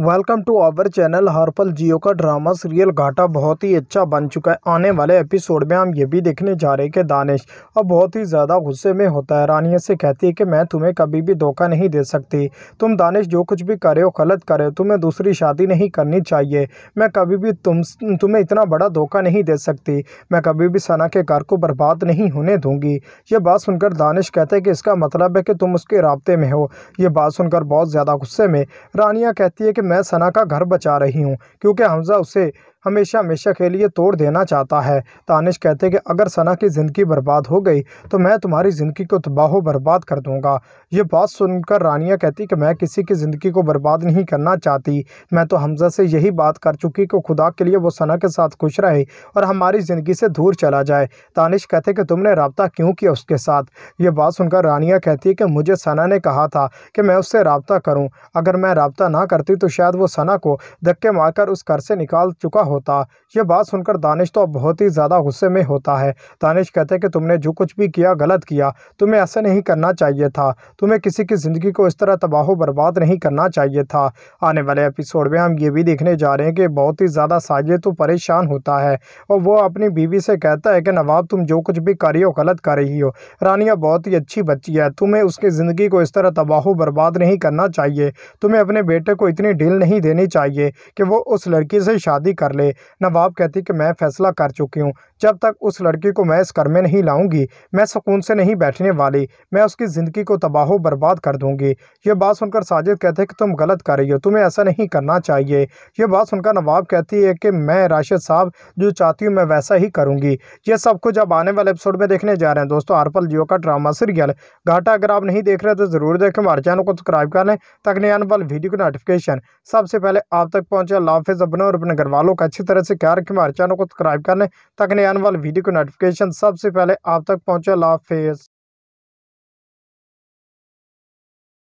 welcome to our channel Harpal Geo का drama serial घाटा बहुत ही अच्छा बन चुका है आने वाले एपिसोड में हम ये भी देखने जा रहे हैं कि दानिश अब बहुत ही ज़्यादा गुस्से में होता है रानिया से कहती है कि मैं तुम्हें कभी भी धोखा नहीं दे सकती तुम दानिश जो कुछ भी करे हो गलत करे तुम्हें दूसरी शादी नहीं करनी चाहिए मैं कभी भी तुम तुम्हें इतना बड़ा धोखा नहीं दे सकती मैं कभी भी सना के घर को बर्बाद नहीं होने दूंगी ये बात सुनकर दानिश कहते हैं कि इसका मतलब है कि तुम उसके रबते में हो यह बात सुनकर बहुत ज़्यादा गुस्से में रानिया कहती है कि मैं सना का घर बचा रही हूँ क्योंकि हमजा उसे हमेशा हमेशा के लिए तोड़ देना चाहता है दानिश कहते कि अगर सना की ज़िंदगी बर्बाद हो गई तो मैं तुम्हारी ज़िंदगी को तबाह बर्बाद कर दूँगा ये बात सुनकर रानिया कहती कि मैं किसी की ज़िंदगी को बर्बाद नहीं करना चाहती मैं तो हमजा से यही बात कर चुकी कि खुदा के लिए वो सना के साथ खुश रहे और हमारी ज़िंदगी से दूर चला जाए दानिश कहते कि तुमने रबता क्यों किया उसके साथ ये बात सुनकर रानिया कहती है कि मुझे सना ने कहा था कि मैं उससे रबता करूँ अगर मैं रबता ना करती तो शायद वो सना को धक्के मारकर उस घर से निकाल चुका हो होता यह बात सुनकर दानिश तो अब बहुत ही ज़्यादा गुस्से में होता है दानिश कहते हैं कि तुमने जो कुछ भी किया गलत किया तुम्हें ऐसा नहीं करना चाहिए था तुम्हें किसी की ज़िंदगी को इस तरह तबाह बर्बाद नहीं करना चाहिए था आने वाले एपिसोड में हम ये भी देखने जा रहे हैं कि बहुत ही ज़्यादा साजिद तो परेशान होता है और वह अपनी बीवी से कहता है कि नवाब तुम जो कुछ भी कर रही हो गलत कर रही हो रानिया बहुत ही अच्छी बच्ची है तुम्हें उसकी ज़िंदगी को इस तरह तबाह बर्बाद नहीं करना चाहिए तुम्हें अपने बेटे को इतनी ढील नहीं देनी चाहिए कि वो उस लड़की से शादी कर ले पड़े नवाब कहती कि मैं फैसला कर चुकी हूँ जब तक उस लड़की को मैं इस घर में नहीं लाऊंगी मैं सुकून से नहीं बैठने वाली मैं उसकी ज़िंदगी को तबाह बर्बाद कर दूंगी यह बात सुनकर साजिद कहते हैं कि तुम गलत कर रही हो तुम्हें ऐसा नहीं करना चाहिए यह बात सुनकर नवाब कहती है कि मैं राशिद साहब जो चाहती हूँ मैं वैसा ही करूँगी यह सब कुछ अब आने वाले एपिसोड में देखने जा रहे हैं दोस्तों आरपल जियो का ड्रामा सीरियल घाटा अगर आप नहीं देख रहे तो ज़रूर देखें हमारे चैनल को सब्सक्राइब कर लें तक नहीं आने वाले वीडियो को नोटिफिकेशन सबसे पहले आप तक पहुँचे लाफिज अपने और अपने घर वालों का अच्छी तरह से क्या रखें हमारे चैनल को सब्सक्राइब कर लें तक नहीं आने वाले वीडियो को नोटिफिकेशन सबसे पहले आप तक ला लाफेज